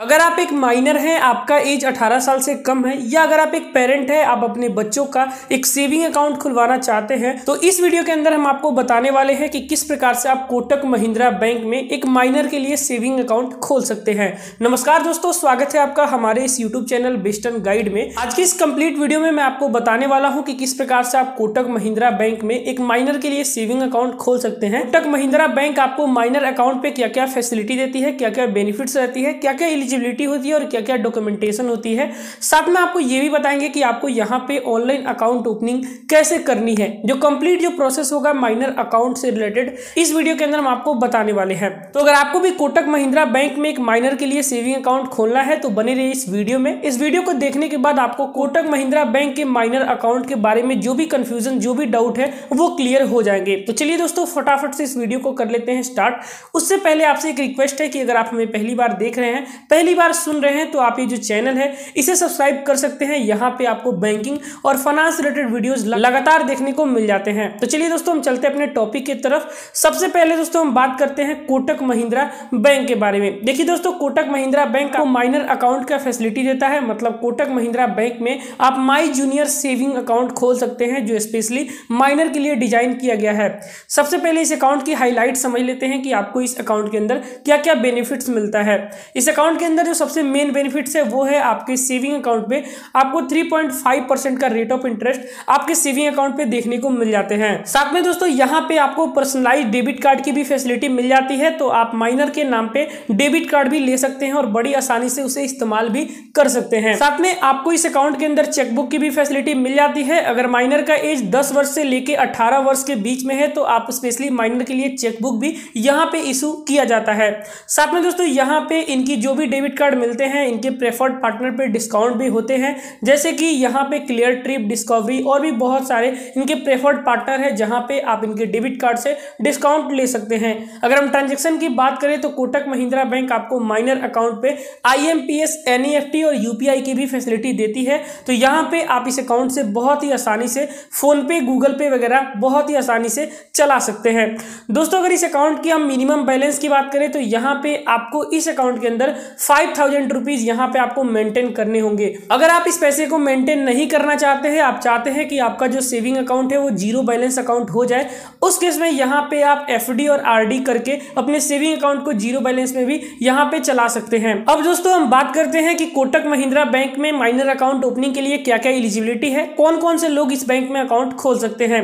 अगर आप एक माइनर हैं आपका एज 18 साल से कम है या अगर आप एक पेरेंट हैं आप अपने बच्चों का एक सेविंग अकाउंट खुलवाना चाहते हैं तो इस वीडियो के अंदर हम आपको बताने वाले हैं कि किस प्रकार से आप कोटक महिंद्रा बैंक में एक माइनर के लिए सेविंग अकाउंट खोल सकते हैं नमस्कार दोस्तों स्वागत है आपका हमारे इस यूट्यूब चैनल बेस्टर्न गाइड में आज की इस कम्प्लीट वीडियो में मैं आपको बताने वाला हूँ कि किस प्रकार से आप कोटक महिंद्रा बैंक में एक माइनर के लिए सेविंग अकाउंट खोल सकते हैं कोटक महिंद्रा बैंक आपको माइनर अकाउंट पे क्या क्या फैसिलिटी देती है क्या क्या बेनिफिट्स रहती है क्या क्या एलिजिबिलिटी होती है और क्या क्या डॉक्यूमेंटेशन होती है साथ में आपको ये भी बताएंगे कि आपको यहाँ पे ऑनलाइन अकाउंट ओपनिंग कैसे करनी है जो कंप्लीट जो प्रोसेस होगा माइनर अकाउंट से रिलेटेड इस वीडियो के अंदर हम आपको बताने वाले हैं तो अगर आपको भी कोटक महिंद्रा बैंक में एक माइनर के लिए सेविंग अकाउंट खोलना है तो बने रही इस वीडियो में इस वीडियो को देखने के बाद आपको कोटक महिंद्रा बैंक के माइनर अकाउंट के बारे में जो भी कंफ्यूजन जो भी डाउट है वो क्लियर हो जाएंगे तो चलिए दोस्तों फटाफट से इस वीडियो को कर लेते हैं स्टार्ट उससे पहले आपसे एक रिक्वेस्ट है कि अगर आप हमें पहली बार देख रहे हैं पहली बार सुन रहे हैं तो आप ये जो चैनल है इसे सब्सक्राइब कर सकते हैं यहाँ पे आपको बैंकिंग और फाइनेंस रिलेटेड वीडियोस लगातार देखने को मिल जाते हैं तो चलिए दोस्तों हम चलते हैं अपने टॉपिक की तरफ सबसे पहले दोस्तों हम बात करते हैं कोटक महिंद्रा बैंक के बारे में देखिए दोस्तों कोटक महिंद्रा बैंक आपको माइनर अकाउंट का फैसिलिटी देता है मतलब कोटक महिंद्रा बैंक में आप माई जूनियर सेविंग अकाउंट खोल सकते हैं जो स्पेशली माइनर के लिए डिजाइन किया गया है सबसे पहले इस अकाउंट की हाईलाइट समझ लेते हैं कि आपको इस अकाउंट के अंदर क्या क्या बेनिफिट्स मिलता है इस अकाउंट के अंदर जो सबसे मेन बेनिफिट्स है वो है आपके सेविंग अकाउंट पे आपको 3.5 परसेंट का रेट ऑफ इंटरेस्ट आपके सेविंग अकाउंट पे देखने को मिल जाते हैं साथ में दोस्तों यहाँ पे आपको पर्सनलाइज डेबिट कार्ड की भी फैसिलिटी मिल जाती है तो आप माइनर के नाम पे डेबिट कार्ड भी ले सकते हैं और बड़ी आसानी से उसे इस्तेमाल भी कर सकते हैं साथ में आपको इस अकाउंट के अंदर चेकबुक की भी फैसिलिटी मिल जाती है अगर माइनर का एज दस वर्ष से लेकर अठारह वर्ष के बीच में है तो आप स्पेशली माइनर के लिए चेकबुक भी यहाँ पे इशू किया जाता है साथ में दोस्तों यहाँ पे इनकी जो भी डेबिट कार्ड मिलते हैं इनके प्रेफर्ड पार्टनर पे डिस्काउंट भी होते हैं जैसे कि यहाँ पे क्लियर ट्रिप डिस्कवरी और भी बहुत सारे इनके प्रेफर्ड पार्टनर हैं जहाँ पे आप इनके डेबिट कार्ड से डिस्काउंट ले सकते हैं अगर हम ट्रांजेक्शन की बात करें तो कोटक महिंद्रा बैंक आपको माइनर अकाउंट पर आई एम और यू की भी फैसिलिटी देती है तो यहाँ पर आप इस अकाउंट से बहुत ही आसानी से फ़ोनपे गूगल पे वगैरह बहुत ही आसानी से चला सकते हैं दोस्तों अगर इस अकाउंट की हम मिनिमम बैलेंस की बात करें तो यहाँ पे आपको इस अकाउंट के अंदर फाइव थाउजेंड रुपीज यहाँ पे आपको मेंटेन करने होंगे अगर आप इस पैसे को मेंटेन नहीं करना चाहते हैं आप चाहते हैं कि आपका जो सेविंग अकाउंट है वो जीरो बैलेंस अकाउंट हो जाए उस केस में यहाँ पे आप एफ और आर करके अपने सेविंग अकाउंट को जीरो बैलेंस में भी यहाँ पे चला सकते हैं अब दोस्तों हम बात करते हैं कि कोटक महिंद्रा बैंक में माइनर अकाउंट ओपनिंग के लिए क्या क्या एलिजिबिलिटी है कौन कौन से लोग इस बैंक में अकाउंट खोल सकते हैं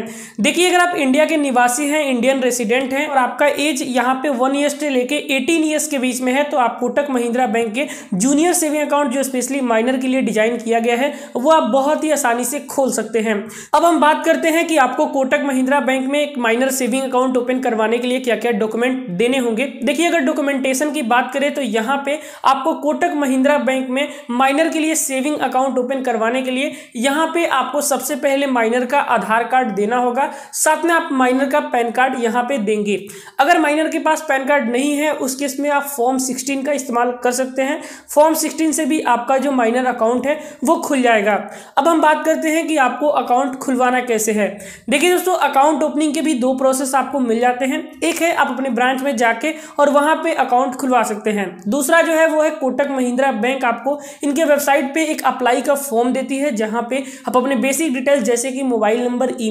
देखिए अगर आप इंडिया के निवासी हैं इंडियन रेसिडेंट हैं और आपका एज यहाँ पे वन ईयर्स से लेके एटीन ईयर्स के बीच में है तो आप कोटक महिंद्रा बैंक के जूनियर सेविंग अकाउंट जो स्पेशली माइनर के लिए डिजाइन किया गया है वो आप बहुत ही आसानी से खोल सकते हैं अब हम बात करते हैं कि आपको कोटक महिंद्रा बैंक में एक माइनर सेविंग अकाउंट ओपन करवाने के लिए क्या क्या डॉक्यूमेंट देने होंगे देखिए अगर डॉक्यूमेंटेशन की बात करें तो यहाँ पे आपको कोटक महिंद्रा बैंक में माइनर के लिए सेविंग अकाउंट ओपन करवाने के लिए यहाँ पे आपको सबसे पहले माइनर का आधार कार्ड देना होगा साथ में आप माइनर का पैन कार्ड यहाँ पे देंगे अगर माइनर के पास पैन कार्ड नहीं है उस केस में आप फॉर्म सिक्सटीन का इस्तेमाल कर सकते हैं फॉर्म सिक्सटीन से भी आपका जो माइनर अकाउंट है वो खुल जाएगा अब हम बात करते हैं कि आपको अकाउंट खुलवाना कैसे है देखिए दोस्तों अकाउंट ओपनिंग के भी दो प्रोसेस आपको मिल जाते हैं एक है आप अपने ब्रांच में जाके और वहाँ पर अकाउंट खुलवा सकते हैं दूसरा जो है वो है कोटक महिंद्रा बैंक आपको इनके वेबसाइट पर एक अप्लाई का फॉर्म देती है जहाँ पर आप अपने बेसिक डिटेल्स जैसे कि मोबाइल नंबर ई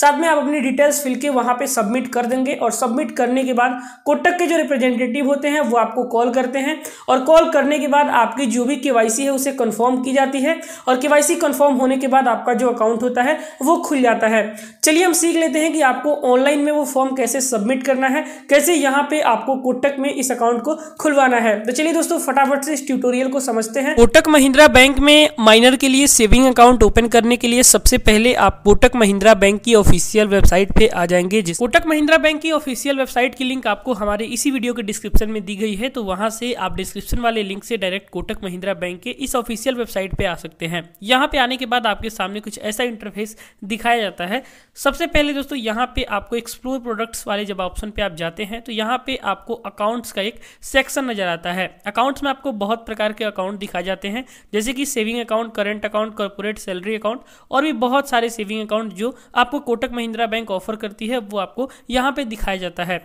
साथ में आप अपनी डिटेल्स फिल के वहाँ पर सबमिट कर देंगे और सबमिट करने के बाद कोटक के जो रिप्रेजेंटेटिव होते हैं वो आपको कॉल करते हैं और और कॉल करने के बाद आपकी जो भी केवाईसी है उसे कंफर्म की जाती है और केवाईसी कंफर्म होने के बाद आपका जो अकाउंट होता है वो खुल जाता है चलिए हम सीख लेते हैं कि आपको ऑनलाइन में वो फॉर्म कैसे सबमिट करना है कैसे यहाँ पे आपको कोटक में इस अकाउंट को खुलवाना है तो चलिए दोस्तों फटाफट से इस ट्यूटोरियल को समझते हैं कोटक महिंद्रा बैंक में माइनर के लिए सेविंग अकाउंट ओपन करने के लिए सबसे पहले आप कोटक महिंद्रा बैंक की ऑफिशियल वेबसाइट पे आ जाएंगे जिस कोटक महिंद्रा बैंक की ऑफिशियल वेबसाइट की लिंक आपको हमारे इसी वीडियो के डिस्क्रिप्शन में दी गई है तो वहां से आप डिस्क्रिप्शन डिस्क्रिप्शन वाले लिंक से डायरेक्ट कोटक महिंद्रा बैंक के इस ऑफिशियल वेबसाइट पे आ सकते हैं यहाँ पे आने के बाद आपके सामने कुछ ऐसा इंटरफेस दिखाया जाता है सबसे पहले दोस्तों यहाँ पे आपको एक्सप्लोर प्रोडक्ट्स वाले जब ऑप्शन पे आप जाते हैं तो यहाँ पे आपको अकाउंट्स का एक सेक्शन नजर आता है अकाउंट्स में आपको बहुत प्रकार के अकाउंट दिखा जाते हैं जैसे कि saving account current account corporate salary account और भी बहुत सारे सेविंग अकाउंट जो आपको कोटक महिंद्रा बैंक ऑफर करती है वो आपको यहाँ पे दिखाया जाता है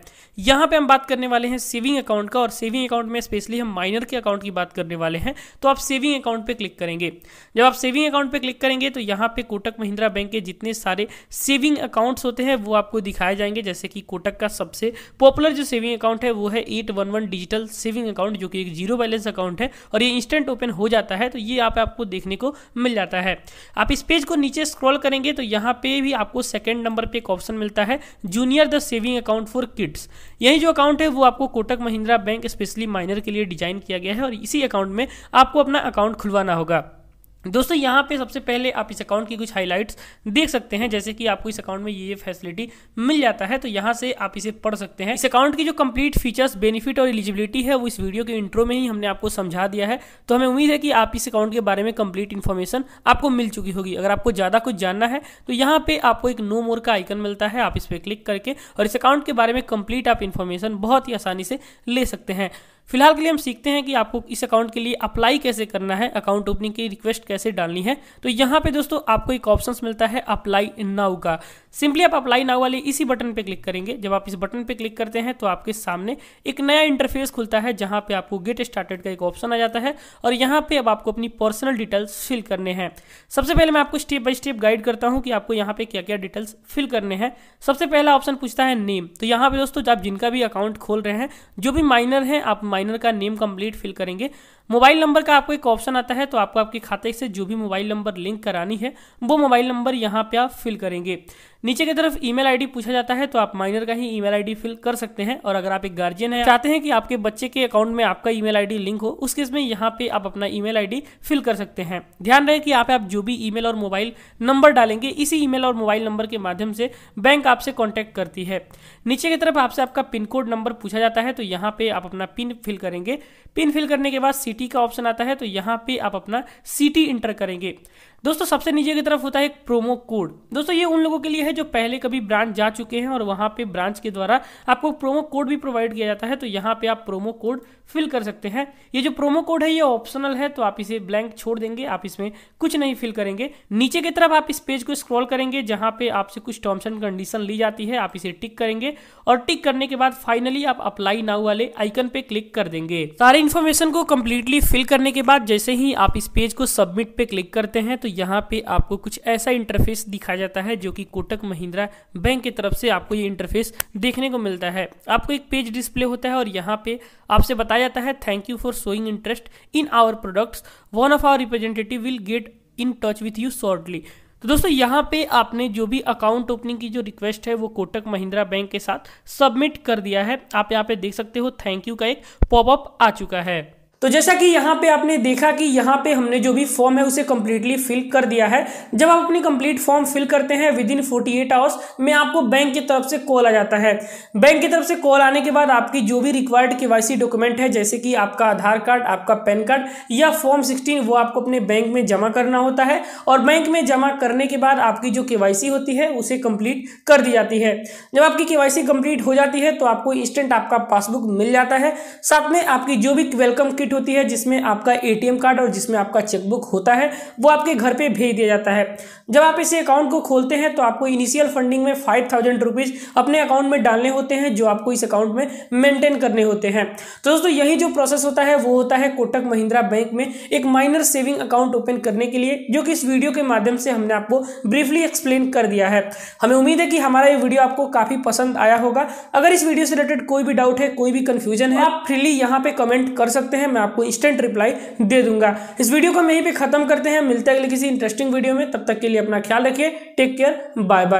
यहाँ पे हम बात करने वाले हैं सेविंग अकाउंट का और सेविंग अकाउंट में स्पेशली हम माइनस माइनर के अकाउंट की बात करने वाले हैं तो आप सेविंग अकाउंट पे क्लिक करेंगे जब आप सेविंग अकाउंट पे क्लिक करेंगे तो यहाँ पे कोटक महिंद्रा बैंक के जितने सारे सेविंग अकाउंट्स होते हैं वो आपको दिखाए जाएंगे जैसे कि कोटक का सबसे पॉपुलर जो सेविंग अकाउंट है वो है eight one one digital saving account जो कि एक जीरो बैलेंस अकाउंट है और ये इंस्टेंट ओपन हो जाता है तो ये आप आपको देखने को मिल जाता है आप इस पेज को नीचे स्क्रॉल करेंगे तो यहाँ पे भी आपको सेकेंड नंबर पर एक ऑप्शन मिलता है junior the saving account for kids यही जो अकाउंट है वो आपको Kotak Mahindra bank specially minor के लिए डिजाइन पेमेंट किया गया है और इसी अकाउंट में आपको अपना अकाउंट खुलवाना होगा दोस्तों यहाँ पे सबसे पहले आप इस अकाउंट की कुछ हाइलाइट्स देख सकते हैं जैसे कि आपको इस अकाउंट में ये ये फैसिलिटी मिल जाता है तो यहाँ से आप इसे पढ़ सकते हैं इस अकाउंट की जो कंप्लीट फीचर्स बेनिफिट और एलिजिबिलिटी है वो इस वीडियो के इंट्रो में ही हमने आपको समझा दिया है तो हमें उम्मीद है कि आप इस अकाउंट के बारे में कंप्लीट इन्फॉर्मेशन आपको मिल चुकी होगी अगर आपको ज़्यादा कुछ जानना है तो यहाँ पर आपको एक नो मोर का आइकन मिलता है आप इस पर क्लिक करके और इस अकाउंट के बारे में कंप्लीट आप इन्फॉर्मेशन बहुत ही आसानी से ले सकते हैं फिलहाल के लिए हम सीखते हैं कि आपको इस अकाउंट के लिए अप्लाई कैसे करना है अकाउंट ओपनिंग की रिक्वेस्ट कैसे डालनी है तो यहाँ पे दोस्तों आपको एक ऑप्शन मिलता है अप्लाई नाउ का सिंपली आप अप्लाई नाउ वाले इसी बटन पे क्लिक करेंगे जब आप इस बटन पे क्लिक करते हैं तो आपके सामने एक नया इंटरफेस खुलता है जहां पे आपको गेट स्टार्टेड का एक ऑप्शन आ जाता है और यहां पे अब आपको अपनी पर्सनल डिटेल्स फिल करने हैं सबसे पहले मैं आपको स्टेप बाय स्टेप गाइड करता हूं कि आपको यहाँ पे क्या क्या डिटेल्स फिल करने हैं सबसे पहला ऑप्शन पूछता है नेम तो यहाँ पे दोस्तों आप जिनका भी अकाउंट खोल रहे हैं जो भी माइनर है आप माइनर का नेम कंप्लीट फिल करेंगे मोबाइल नंबर का आपको एक ऑप्शन आता है तो आपको आपके खाते से जो भी मोबाइल नंबर लिंक करानी है वो मोबाइल नंबर यहाँ पे आप फिल करेंगे नीचे की तरफ ईमेल आईडी पूछा जाता है तो आप माइनर का ही ईमेल आईडी फिल कर सकते हैं और अगर आप एक गार्जियन है चाहते हैं कि आपके बच्चे के अकाउंट में आपका ईमेल आईडी लिंक हो उस केस में यहाँ पे आप अपना ईमेल आईडी फिल कर सकते हैं ध्यान रहे कि आप आप जो भी ईमेल और मोबाइल नंबर डालेंगे इसी ईमेल और मोबाइल नंबर के माध्यम से बैंक आपसे कॉन्टेक्ट करती है नीचे की तरफ आपसे आपका पिन कोड नंबर पूछा जाता है तो यहाँ पे आप अपना पिन फिल करेंगे पिन फिल करने के बाद सिटी सिटी का ऑप्शन आता है तो यहां पे आप अपना सिटी इंटर करेंगे दोस्तों सबसे नीचे की तरफ होता है एक प्रोमो कोड दोस्तों ये उन लोगों के लिए है जो पहले कभी ब्रांच जा चुके हैं और वहां पे ब्रांच के द्वारा आपको प्रोमो कोड भी प्रोवाइड किया जाता है तो यहाँ पे आप प्रोमो कोड फिल कर सकते हैं ये जो प्रोमो कोड है ये ऑप्शनल है तो आप इसे ब्लैंक छोड़ देंगे आप इसमें कुछ नहीं फिल करेंगे नीचे की तरफ आप इस पेज को स्क्रॉल करेंगे जहाँ पे आपसे कुछ टर्म्स एंड कंडीशन ली जाती है आप इसे टिक करेंगे और टिक करने के बाद फाइनली आप अप्लाई नाउ वाले आइकन पे क्लिक कर देंगे सारे इन्फॉर्मेशन को कंप्लीटली फिल करने के बाद जैसे ही आप इस पेज को सबमिट पे क्लिक करते हैं तो यहाँ पे आपको कुछ ऐसा इंटरफेस दिखा जाता है जो कि कोटक महिंद्रा बैंक की तरफ से आपको ये इंटरफेस देखने को मिलता है आपको एक पेज डिस्प्ले होता है और यहाँ पे आपसे बताया जाता है thank you for showing interest in our products one of our representative will get in touch with you shortly तो दोस्तों यहाँ पे आपने जो भी अकाउंट ओपनिंग की जो रिक्वेस्ट है वो कोटक महिंद्रा बैंक के साथ सबमिट कर दिया है आप यहाँ पे देख सकते हो थैंक यू का एक पॉपअप आ चुका है तो जैसा कि यहाँ पे आपने देखा कि यहाँ पे हमने जो भी फॉर्म है उसे कम्प्लीटली फिल कर दिया है जब आप अपनी कम्प्लीट फॉर्म फिल करते हैं within forty eight hours में आपको बैंक की तरफ से कॉल आ जाता है बैंक की तरफ से कॉल आने के बाद आपकी जो भी रिक्वायर्ड के डॉक्यूमेंट है जैसे कि आपका आधार कार्ड आपका पैन कार्ड या फॉर्म सिक्सटीन वो आपको अपने बैंक में जमा करना होता है और बैंक में जमा करने के बाद आपकी जो के होती है उसे कम्प्लीट कर दी जाती है जब आपकी के कम्प्लीट हो जाती है तो आपको इंस्टेंट आपका पासबुक मिल जाता है साथ में आपकी जो भी वेलकम किट किट होती है जिसमें आपका ए कार्ड और जिसमें आपका चेकबुक होता है वो आपके घर पर भेज दिया जाता है जब आप इसे अकाउंट को खोलते हैं तो आपको इनिशियल फंडिंग में फाइव थाउजेंड अपने अकाउंट में डालने होते हैं जो आपको इस अकाउंट में मेंटेन करने होते हैं तो दोस्तों यही जो प्रोसेस होता है वो होता है कोटक महिंद्रा बैंक में एक माइनर सेविंग अकाउंट ओपन करने के लिए जो कि इस वीडियो के माध्यम से हमने आपको ब्रीफली एक्सप्लेन कर दिया है हमें उम्मीद है कि हमारा ये वीडियो आपको काफ़ी पसंद आया होगा अगर इस वीडियो से रिलेटेड कोई भी डाउट है कोई भी कंफ्यूजन है आप फ्रीली यहाँ पे कमेंट कर सकते हैं मैं मैं आपको इंस्टेंट रिप्लाई दे दूंगा इस वीडियो को मैं यहीं पर खत्म करते हैं मिलते हैं अगले किसी इंटरेस्टिंग वीडियो में तब तक के लिए अपना ख्याल रखिए टेक केयर बाय बाय